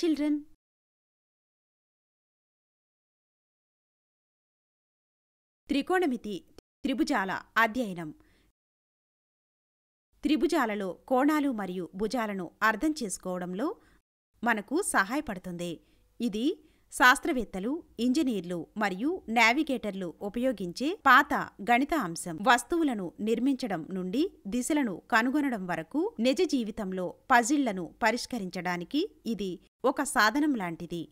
children త్రికోణమితి త్రిభుజాల అధ్యయనం త్రిభుజాలలో కోణాలు మరియు భుజాలను అర్థం చేసుకోవడంలో మనకు సహాయపడుతుంది ఇది శాస్త్రవేత్తలు ఇంజనీర్లు మరియు నావిగేటర్లు ఉపయోగించే పాత గణిత అంశం వస్తువులను నిర్మించడం నుండి దిశలను కనుగొనడం వరకు నిజ జీవితంలో పజిళ్లను పరిష్కరించడానికి ఇది ఒక సాధనం లాంటిది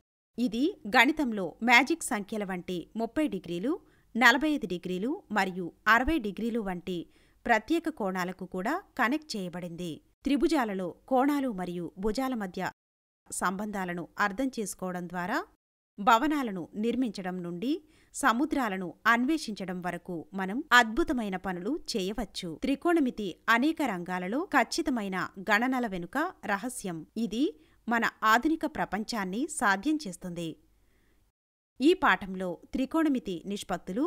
ఇది గణితంలో మ్యాజిక్ సంఖ్యల వంటి ముప్పై డిగ్రీలు నలభై ఐదు డిగ్రీలు మరియు అరవై డిగ్రీలు వంటి ప్రత్యేక కోణాలకు కూడా కనెక్ట్ చేయబడింది త్రిభుజాలలో కోణాలు మరియు భుజాల మధ్య సంబంధాలను అర్థం చేసుకోవడం ద్వారా భవనాలను నిర్మించడం నుండి సముద్రాలను అన్వేషించడం వరకు మనం అద్భుతమైన పనులు చేయవచ్చు త్రికోణమితి అనేక రంగాలలో ఖచ్చితమైన గణనల వెనుక రహస్యం ఇది మన ఆధునిక ప్రపంచాన్ని సాధ్యం చేస్తుంది ఈ పాఠంలో త్రికోణమితి నిష్పత్తులు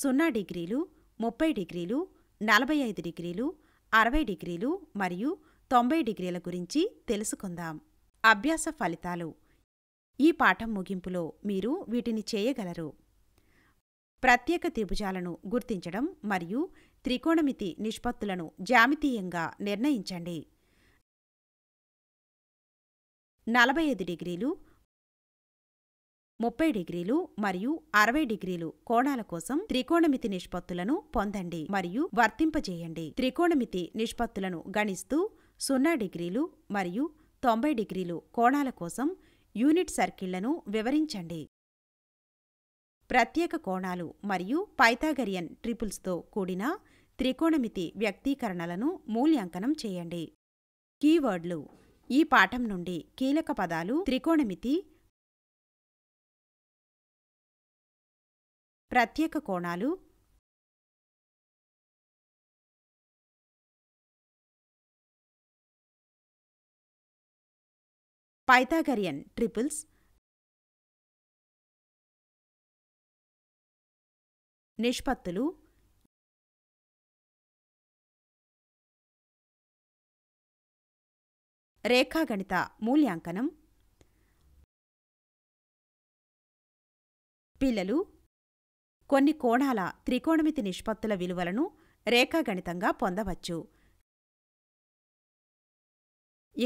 సున్నా డిగ్రీలు ముప్పై డిగ్రీలు నలభై ఐదు డిగ్రీలు అరవై డిగ్రీలు మరియు తొంభై డిగ్రీల గురించి తెలుసుకుందాం అభ్యాస ఫలితాలు ఈ పాఠం ముగింపులో మీరు వీటిని చేయగలరు ప్రత్యేక త్రిభుజాలను గుర్తించడం మరియు త్రికోణమితి నిష్పత్తులను జామితీయంగా నిర్ణయించండి నలభై ఐదు డిగ్రీలు ముప్పై డిగ్రీలు మరియు అరవై డిగ్రీలు కోణాల కోసం త్రికోణమితి నిష్పత్తులను పొందండి మరియు వర్తింపజేయండి త్రికోణమితి నిష్పత్తులను గణిస్తూ సున్నా డిగ్రీలు మరియు తొంభై డిగ్రీలు కోణాల కోసం యూనిట్ సర్కిళ్లను వివరించండి ప్రత్యేక కోణాలు మరియు పైథాగరియన్ ట్రిపుల్స్తో కూడిన త్రికోణమితి వ్యక్తీకరణలను మూల్యాంకనం చేయండి కీవర్డ్లు ఈ పాఠం నుండి కీలక పదాలు త్రికోణమితి ప్రత్యేక కోణాలు పైథాగరియన్ ట్రిపుల్స్ నిష్పత్తులు రేఖాగణిత మూల్యాంకనం పిల్లలు కొన్ని కోణాల త్రికోణమితి నిష్పత్తుల విలువలను రేఖాగణితంగా పొందవచ్చు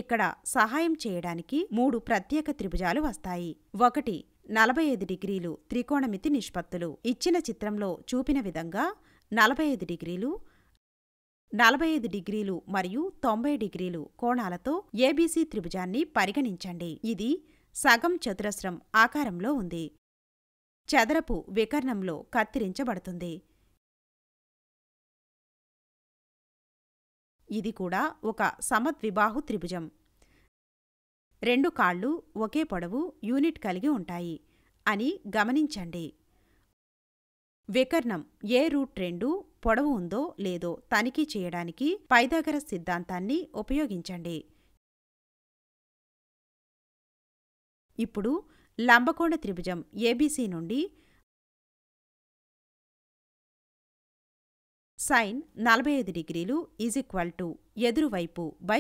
ఇక్కడ సహాయం చేయడానికి మూడు ప్రత్యేక త్రిభుజాలు వస్తాయి ఒకటి నలభై ఐదు డిగ్రీలు త్రికోణమితి నిష్పత్తులు ఇచ్చిన చిత్రంలో చూపిన విధంగా నలభై ఐదు డిగ్రీలు నలభై ఐదు డిగ్రీలు మరియు తొంభై డిగ్రీలు కోణాలతో ఏబీసీ త్రిభుజాన్ని పరిగణించండి ఇది సగం చతురస్రం ఆకారంలో ఉంది చదరపు వికర్ణంలో కత్తిరించబడుతుంది ఇది కూడా ఒక సమద్విబాహు త్రిభుజం రెండు కాళ్ళు ఒకే పొడవు యూనిట్ కలిగి ఉంటాయి అని గమనించండి వికర్ణం ఏ రూట్ రెండు పొడవు ఉందో లేదో తనిఖీ చేయడానికి పైదాగర సిద్ధాంతాన్ని ఉపయోగించండి ఇప్పుడు లంబకోణ త్రిభుజం ఏబీసీ నుండి సైన్ నలభై ఐదు డిగ్రీలు ఈజ్ ఈక్వల్ టు ఎదురువైపు by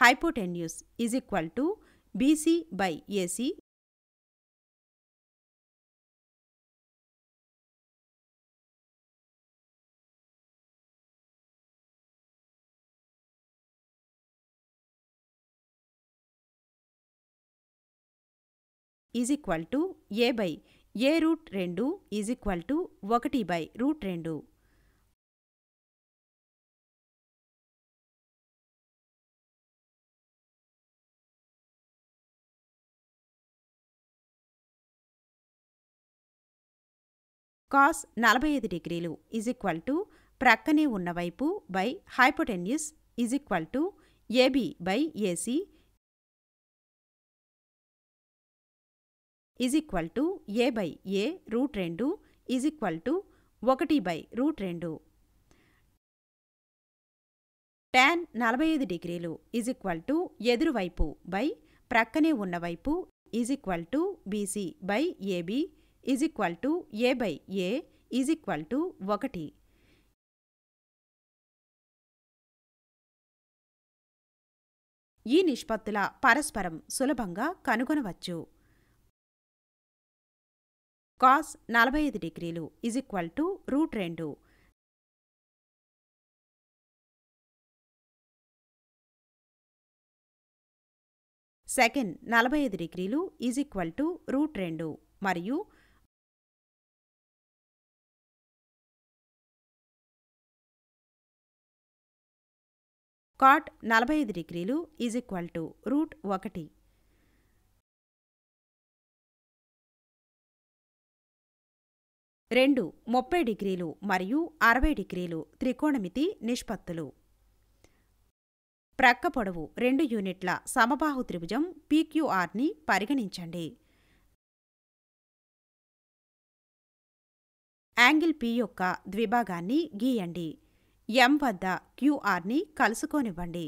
hypotenuse is equal to BC by AC is equal to A by A root రెండు ఈజ్ ఈక్వల్ టు ఒకటి బై రూట్ రెండు కాస్ నలభై ఐదు డిగ్రీలు ఈజ్ ఈక్వల్ టు ప్రక్కనే ఉన్నవైపు by hypotenuse is equal to AB by AC is equal to A by A root రెండు is equal to ఒకటి బై రూట్ రెండు ట్యాన్ నలభై ఐదు డిగ్రీలు ఈజ్ ఈక్వల్ టు ఎదురువైపు బై ప్రక్కనే ఉన్నవైపు is equal to BC by AB is equal to A by A is equal to ఒకటి ఈ నిష్పత్తుల పరస్పరం సులభంగా కనుగొనవచ్చు కాస్ నలభై ఐదు డిగ్రీలు ఈజ్ ఈక్వల్ టు రూట్ రెండు సెకండ్ నలభై ఐదు డిగ్రీలు ఈజ్ ఈక్వల్ టు రూట్ రెండు మరియు కాట్ నలభై ఐదు డిగ్రీలు ఈజ్ ఈక్వల్ టు రూట్ ఒకటి రెండు ముప్పై డిగ్రీలు మరియు అరవై డిగ్రీలు త్రికోణమితి నిష్పత్తులు ప్రక్క పొడవు రెండు యూనిట్ల సమబాహు త్రిభుజం పీక్యూఆర్ని పరిగణించండి యాంగిల్ పి యొక్క ద్విభాగాన్ని గీయండి ఎం వద్ద క్యూఆర్ని కలుసుకోనివ్వండి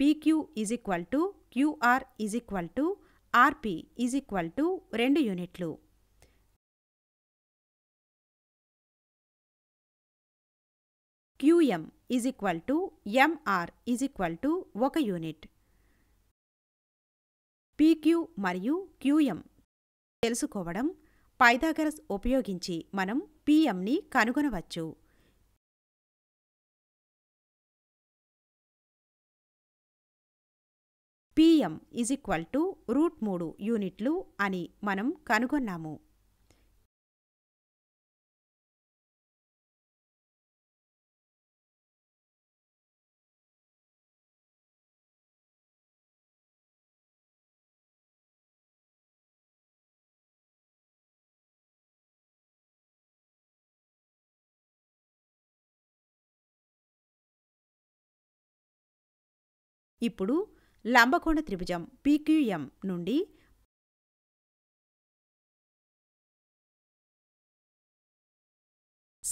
PQ is equal to QR is equal to RP is equal to రెండు యూనిట్లు QM is equal to MR is equal to ఒక యూనిట్ పీక్యూ మరియు క్యూఎం తెలుసుకోవడం పైథాగరస్ ఉపయోగించి మనం పిఎంని కనుగొనవచ్చు PM is equal to root మూడు యూనిట్లు అని మనం కనుగొన్నాము ఇప్పుడు లంబకోణ త్రిభుజం పీక్యూఎం నుండి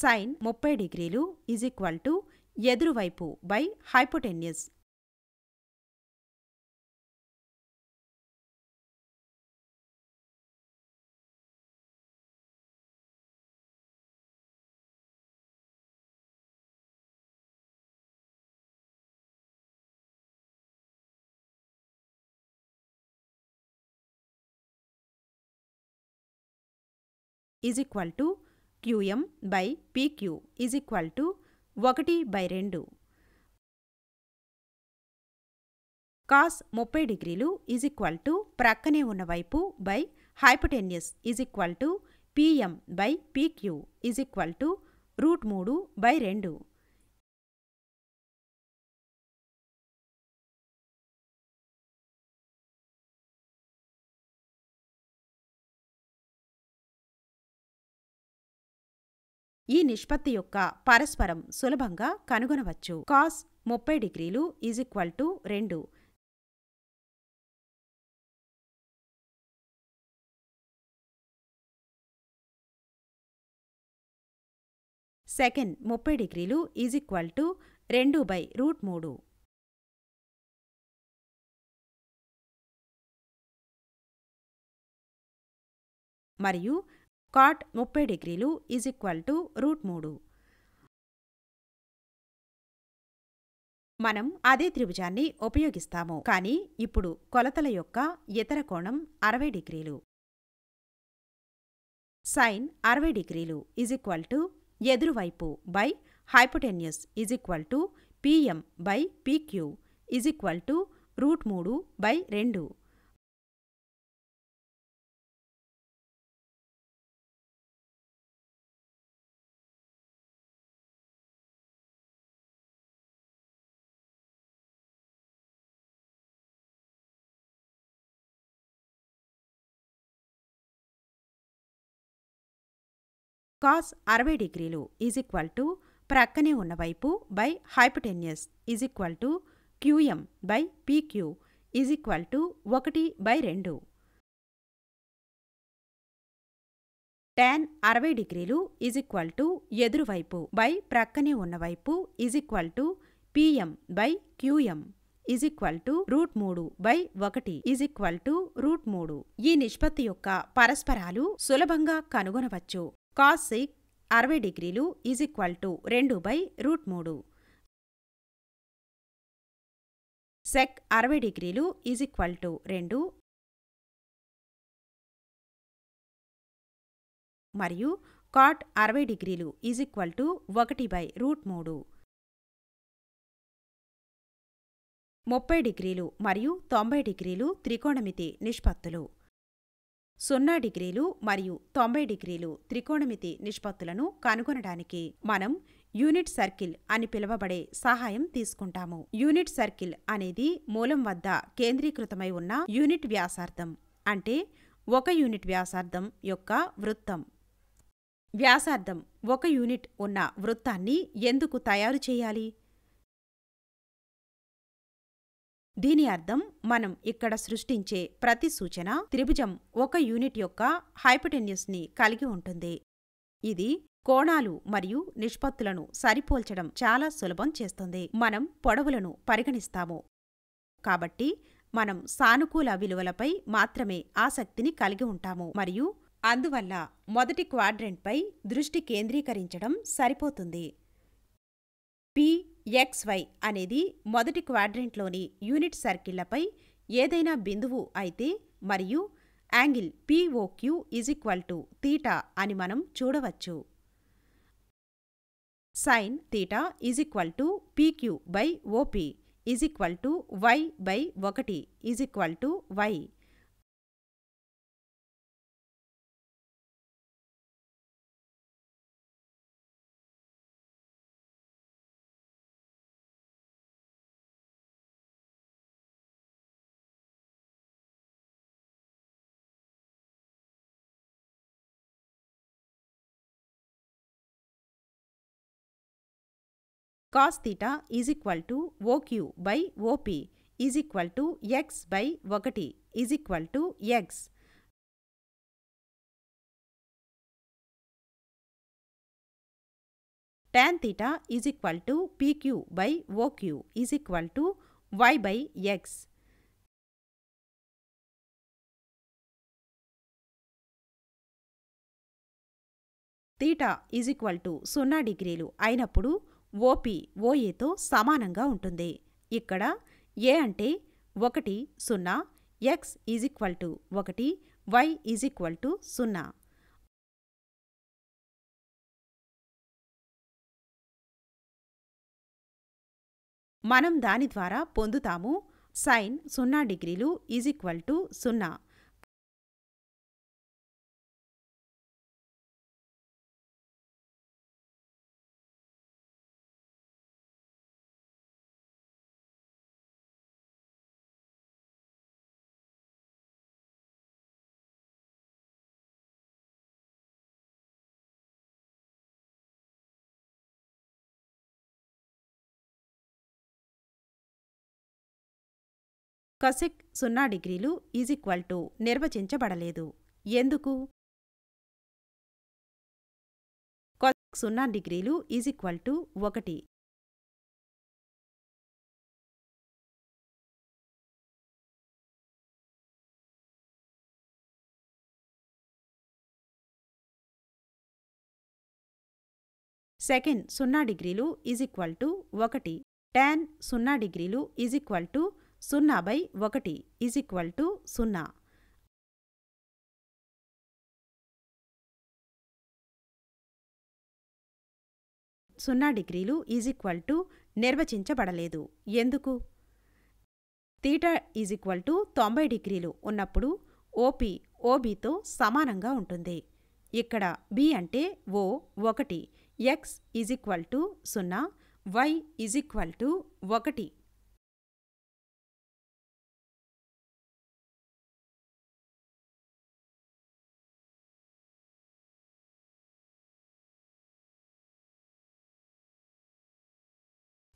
సైన్ ముప్పై డిగ్రీలు ఈజ్ ఈక్వల్ టు ఎదురువైపు by hypotenuse is equal to QM by PQ is equal to ఒకటి బై రెండు కాస్ ముప్పై డిగ్రీలు ఈజ్ ఈక్వల్ టు ప్రక్కనే ఉన్న వైపు by hypotenuse is equal to PM by PQ is equal to root మూడు by రెండు ఈ నిష్పత్తి యొక్క పరస్పరం సులభంగా కనుగొనవచ్చు కాస్ ముప్పై డిగ్రీలు ఈజ్ ఈక్వల్ టు రెండు సెకండ్ ముప్పై డిగ్రీలు ఈజ్ ఈక్వల్ టు రెండు బై రూట్ మూడు మరియు కాట్ ముప్పై డిగ్రీలు ఈజ్ ఈక్వల్ టు రూట్ మూడు మనం అదే త్రిభుజాన్ని ఉపయోగిస్తాము కానీ ఇప్పుడు కొలతల యొక్క ఇతర కోణం అరవై డిగ్రీలు సైన్ అరవై డిగ్రీలు ఈజ్ ఈక్వల్ టు ఎదురువైపు by hypotenuse is equal to PM by PQ is equal to root మూడు బై రెండు కాస్ అరవై డిగ్రీలు ఈజ్ ఈక్వల్ టు ప్రక్కనే ఉన్న వైపు by hypotenuse is equal to QM by PQ is equal to ఒకటి by రెండు టెన్ అరవై డిగ్రీలు ఈజ్ ఈక్వల్ టు ఎదురువైపు బై ప్రక్కనే ఉన్నవైపు is equal to PM by QM is equal to root మూడు బై ఒకటి ఈజ్ ఈక్వల్ టు రూట్ మూడు ఈ నిష్పత్తి యొక్క పరస్పరాలు సులభంగా కనుగొనవచ్చు కాస్ సిక్ అరవై డిగ్రీలు ఈజ్ ఈక్వల్ టు రెండు బై రూట్ మూడు సెక్ అరవై డిగ్రీలు ఈజ్ ఈక్వల్ టు రెండు మరియు కాట్ అరవై డిగ్రీలు ఈజ్ ఈక్వల్ టు ఒకటి బై రూట్ మూడు ముప్పై డిగ్రీలు మరియు తొంభై డిగ్రీలు త్రికోణమితి నిష్పత్తులు సున్నా డిగ్రీలు మరియు తొంభై డిగ్రీలు త్రికోణమితి నిష్పత్తులను కనుగొనడానికి మనం యూనిట్ సర్కిల్ అని పిలువబడే సహాయం తీసుకుంటాము యూనిట్ సర్కిల్ అనేది మూలం వద్ద కేంద్రీకృతమై ఉన్న యూనిట్ వ్యాసార్థం అంటే ఒక యూనిట్ వ్యాసార్థం యొక్క వృత్తం వ్యాసార్థం ఒక యూనిట్ ఉన్న వృత్తాన్ని ఎందుకు తయారు చేయాలి దీని అర్థం మనం ఇక్కడ సృష్టించే ప్రతి సూచన త్రిభుజం ఒక యూనిట్ యొక్క హైపటెన్యూస్ని కలిగి ఉంటుంది ఇది కోణాలు మరియు నిష్పత్తులను సరిపోల్చడం చాలా సులభం చేస్తుంది మనం పొడవులను పరిగణిస్తాము కాబట్టి మనం సానుకూల విలువలపై మాత్రమే ఆసక్తిని కలిగి ఉంటాము మరియు అందువల్ల మొదటి క్వాడ్రెంట్పై దృష్టి కేంద్రీకరించడం సరిపోతుంది పి ఎక్స్వై అనేది మొదటి క్వాడ్రెంట్లోని యూనిట్ సర్కిళ్లపై ఏదైనా బిందువు అయితే మరియు angle POQ is equal to theta అని మనం చూడవచ్చు sine theta is equal to PQ by OP is equal to Y by ఒకటి is equal to Y cos theta is equal to OQ by OP is equal to X by ఒకటి is equal to X tan theta is equal to by by oq is equal to Y by X theta is equal to సున్నా డిగ్రీలు అయినప్పుడు OP ఓఏతో సమానంగా ఉంటుంది ఇక్కడ ఏ అంటే ఒకటి సున్నా ఎక్స్ ఈజ్ ఈక్వల్ టు ఒకటి వై ఈజ్ ఈక్వల్ టు సున్నా మనం దాని ద్వారా పొందుతాము సైన్ సున్నా డిగ్రీలు ఈజ్ ఈక్వల్ టు సున్నా కసెక్ సున్నా డిగ్రీలు ఈజ్ ఈక్వల్ టు నిర్వచించబడలేదు ఎందుకు కొసెక్ సున్నా డిగ్రీలు ఈజ్ ఈక్వల్ టు ఒకటి సెకండ్ సున్నా డిగ్రీలు ఈజ్ ఈక్వల్ టు ఒకటి టెన్ సున్నా డిగ్రీలు ఈజ్ ఈక్వల్ టు సున్నా బై ఒకటి ఈజ్ ఈక్వల్ టు సున్నా సున్నా డిగ్రీలు ఈజ్ ఈక్వల్ టు నిర్వచించబడలేదు ఎందుకు తీటా ఈజ్ ఈక్వల్ టు తొంభై డిగ్రీలు ఉన్నప్పుడు ఓపి ఓబితో సమానంగా ఉంటుంది ఇక్కడ బి అంటే ఓ ఒకటి ఎక్స్ ఈజ్ ఈక్వల్ టు సున్నా వై ఈజ్ ఈక్వల్ టు ఒకటి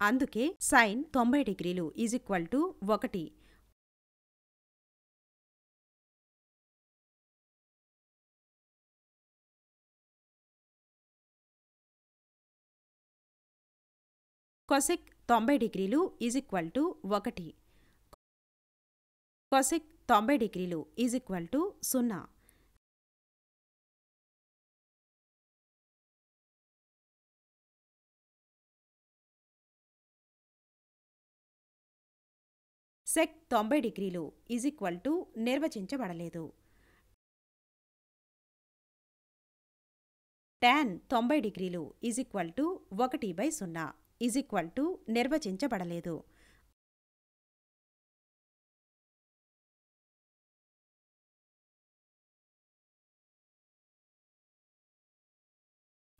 అందుకే సైన్ తొంభై డిగ్రీలు ఈజ్ ఈక్వల్ టు ఒకటి కొసెక్ తొంభై డిగ్రీలు ఈజ్ ఈక్వల్ టు ఒకటి కొసెక్ తొంభై డిగ్రీలు ఈజ్ ఈక్వల్ టు సున్నా సెక్ తొంభై డిగ్రీలు ఈజ్ ఈక్వల్ టు నిర్వచించబడలేదు ట్యాన్ తొంభై డిగ్రీలు ఈజ్ ఈక్వల్ టు ఒకటి బై సున్నా ఈజ్ ఈక్వల్ టు నిర్వచించబడలేదు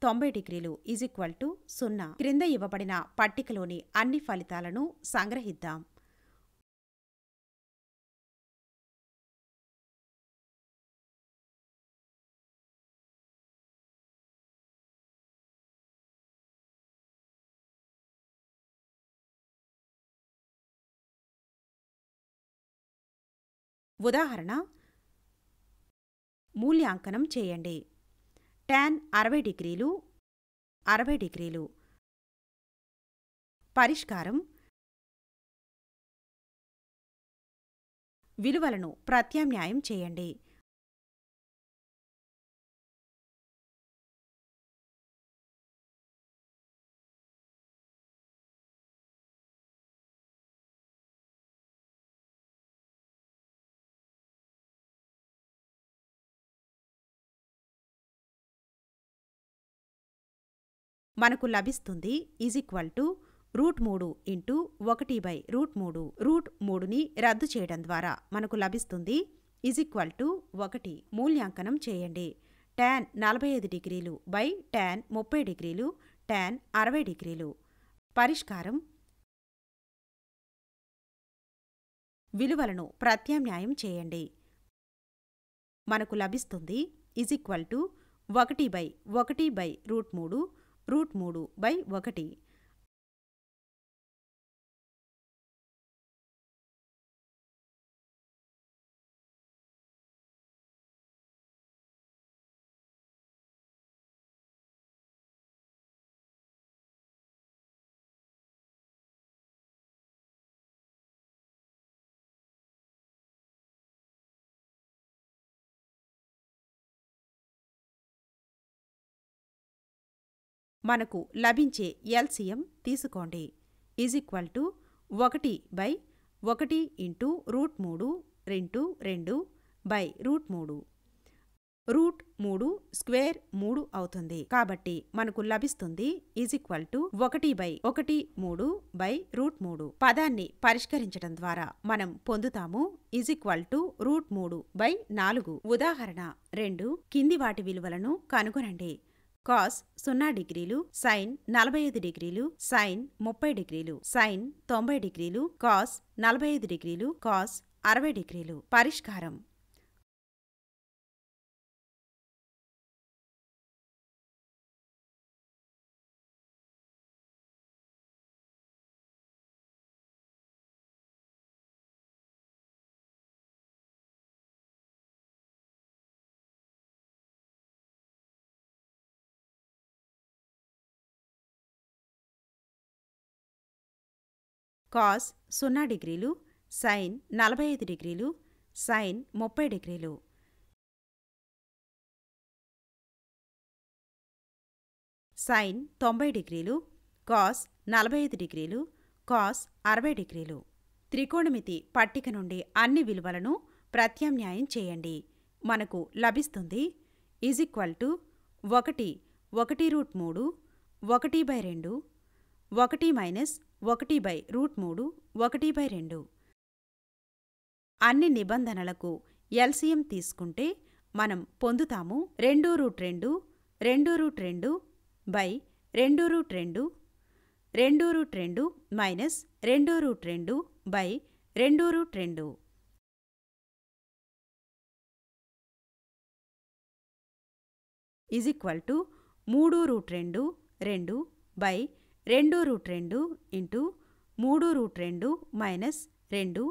తొంభై డిగ్రీలు ఈజ్ ఈక్వల్ టు సున్నా క్రింద ఇవ్వబడిన పట్టికలోని అన్ని ఫలితాలను సంగ్రహిద్దాం ఉదాహరణ మూల్యాంకనం చేయండి టాన్ అరవై డిగ్రీలు అరవై డిగ్రీలు పరిష్కారం విలువలను ప్రత్యామ్నాయం చేయండి మనకు లభిస్తుంది ఈజ్ ఈక్వల్ టు రూట్ మూడు ఇంటూ ఒకటి బై రూట్ మూడు రూట్ మూడుని రద్దు చేయడం ద్వారా మనకు లభిస్తుంది ఈజ్ ఈక్వల్ టు ఒకటి మూల్యాంకనం చేయండి ట్యాన్ నలభై ఐదు డిగ్రీలు బై ట్యాన్ ముప్పై డిగ్రీలు ట్యాన్ అరవై డిగ్రీలు పరిష్కారం విలువలను ప్రత్యామ్నాయం చేయండి మనకు లభిస్తుంది ఈజ్ ఈక్వల్ టు ఒకటి బై ఒకటి బై రూట్ మూడు రూట్ మూడు బై ఒకటి మనకు లభించే ఎల్సిఎం తీసుకోండి ఈజ్ ఈక్వల్ టు ఒకటి బై ఒకటి ఇంటూ రూట్ మూడు రెండు రెండు బై రూట్ మూడు రూట్ మూడు స్క్వేర్ మూడు అవుతుంది కాబట్టి మనకు లభిస్తుంది ఈజ్ ఈక్వల్ టు ఒకటి బై ఒకటి మూడు బై రూట్ మూడు పదాన్ని పరిష్కరించడం ద్వారా మనం పొందుతాము ఈజ్ ఈక్వల్ టు రూట్ మూడు బై నాలుగు ఉదాహరణ రెండు కింది వాటి విలువలను కనుగొనండి కాస్ సున్నా డిగ్రీలు సైన్ నలభై ఐదు డిగ్రీలు సైన్ ముప్పై డిగ్రీలు సైన్ తొంభై డిగ్రీలు కాస్ నలభై ఐదు డిగ్రీలు కాస్ అరవై డిగ్రీలు పరిష్కారం కాస్ సున్నా డిగ్రీలు సైన్ నలభై ఐదు డిగ్రీలు సైన్ ముప్పై డిగ్రీలు సైన్ తొంభై డిగ్రీలు కాస్ నలభై ఐదు డిగ్రీలు కాస్ అరవై డిగ్రీలు త్రికోణమితి పట్టిక నుండి అన్ని విలువలను ప్రత్యామ్నాయం చేయండి మనకు లభిస్తుంది ఈజ్ ఈక్వల్ టు ఒకటి ఒకటి రూట్ మూడు ఒకటి బై రెండు ఒకటి మైనస్ ఒకటి బై రూట్ మూడు ఒకటి బై రెండు అన్ని నిబంధనలకు ఎల్సిఎం తీసుకుంటే మనం పొందుతాము రెండు రూట్ రెండు రెండు రూట్ రెండు బై రెండు రూట్ రెండు రెండు రూట్ రెండు మైనస్ రెండు రూట్ రెండు బై రెండు రూట్ రెండు ఈజ్ ఈక్వల్ టు మూడు రూట్ రెండు రెండు బై రెండు రూట్ రెండు ఇంటూ మూడు రూట్ రెండు మైనస్ రెండు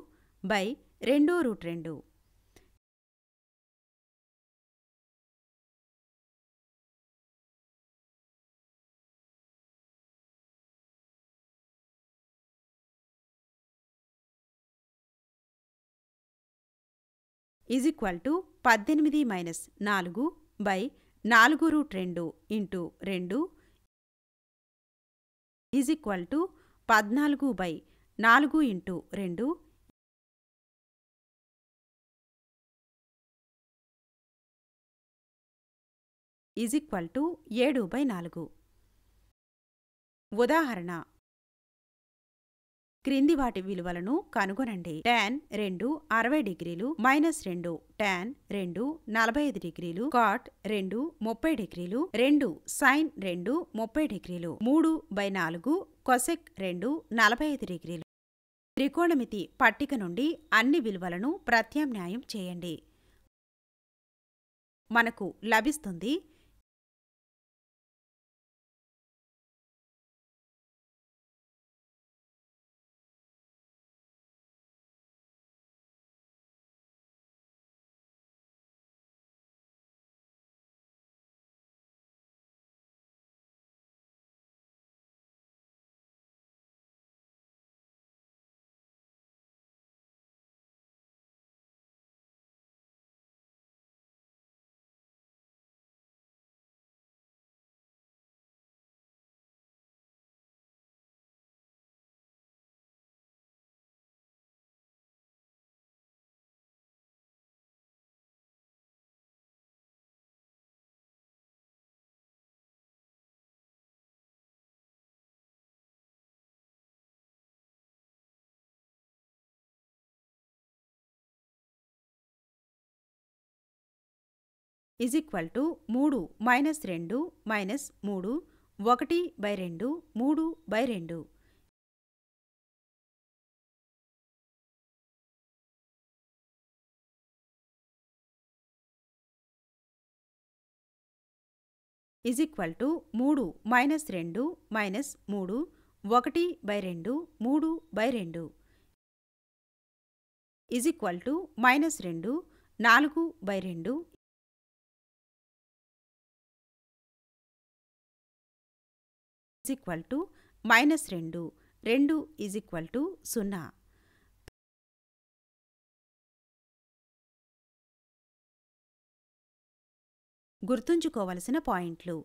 బై రెండు రూట్ రెండు ఈజ్ ఈక్వల్ టు పద్దెనిమిది మైనస్ నాలుగు బై నాలుగు రూట్ రెండు ఇంటూ రెండు ఈజ్ ఈక్వల్ టు పద్నాలుగు బై నాలుగు ఇంటూ రెండు ఈజ్ ఈక్వల్ టు ఏడు బై నాలుగు ఉదాహరణ క్రింది వాటి విలువలను కనుగొనండి టాన్ రెండు అరవై డిగ్రీలు మైనస్ రెండు టాన్ రెండు నలభై ఐదు డిగ్రీలు కాట్ రెండు ముప్పై డిగ్రీలు రెండు సైన్ రెండు ముప్పై డిగ్రీలు మూడు బై నాలుగు కొసెక్ రెండు నలభై ఐదు డిగ్రీలు త్రికోణమితి పట్టిక నుండి అన్ని విలువలను ప్రత్యామ్నాయం చేయండి మనకు లభిస్తుంది ఈజ్ ఈక్వల్ టు మూడు మైనస్ రెండు మైనస్ మూడు ఒకటి బై రెండు మూడు బై రెండు ఈజ్ ఈక్వల్ టు మూడు మైనస్ రెండు మైనస్ మూడు ఒకటి బై రెండు మూడు బై రెండు ఈజ్ ఈక్వల్ టు మైనస్ రెండు నాలుగు బై రెండు ఈక్వల్ టు మైనస్ రెండు రెండు ఈజ్ ఈక్వల్ టు సున్నా గుర్తుంచుకోవలసిన పాయింట్లు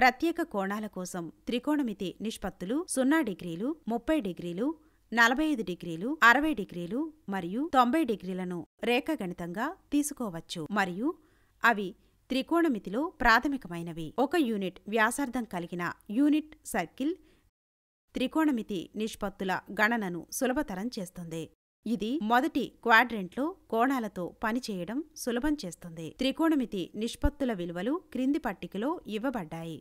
ప్రత్యేక కోణాల కోసం త్రికోణమితి నిష్పత్తులు సున్నా డిగ్రీలు ముప్పై డిగ్రీలు నలభై ఐదు డిగ్రీలు అరవై డిగ్రీలు మరియు తొంభై డిగ్రీలను రేఖాగణితంగా తీసుకోవచ్చు మరియు అవి త్రికోణమితిలో ప్రాథమికమైనవి ఒక యూనిట్ వ్యాసార్థం కలిగిన యూనిట్ సర్కిల్ త్రికోణమితి నిష్పత్తుల గణనను సులభతరం చేస్తుంది ఇది మొదటి క్వాడ్రెంట్లో కోణాలతో పనిచేయడం సులభం చేస్తుంది త్రికోణమితి నిష్పత్తుల విలువలు క్రింది పట్టికలో ఇవ్వబడ్డాయి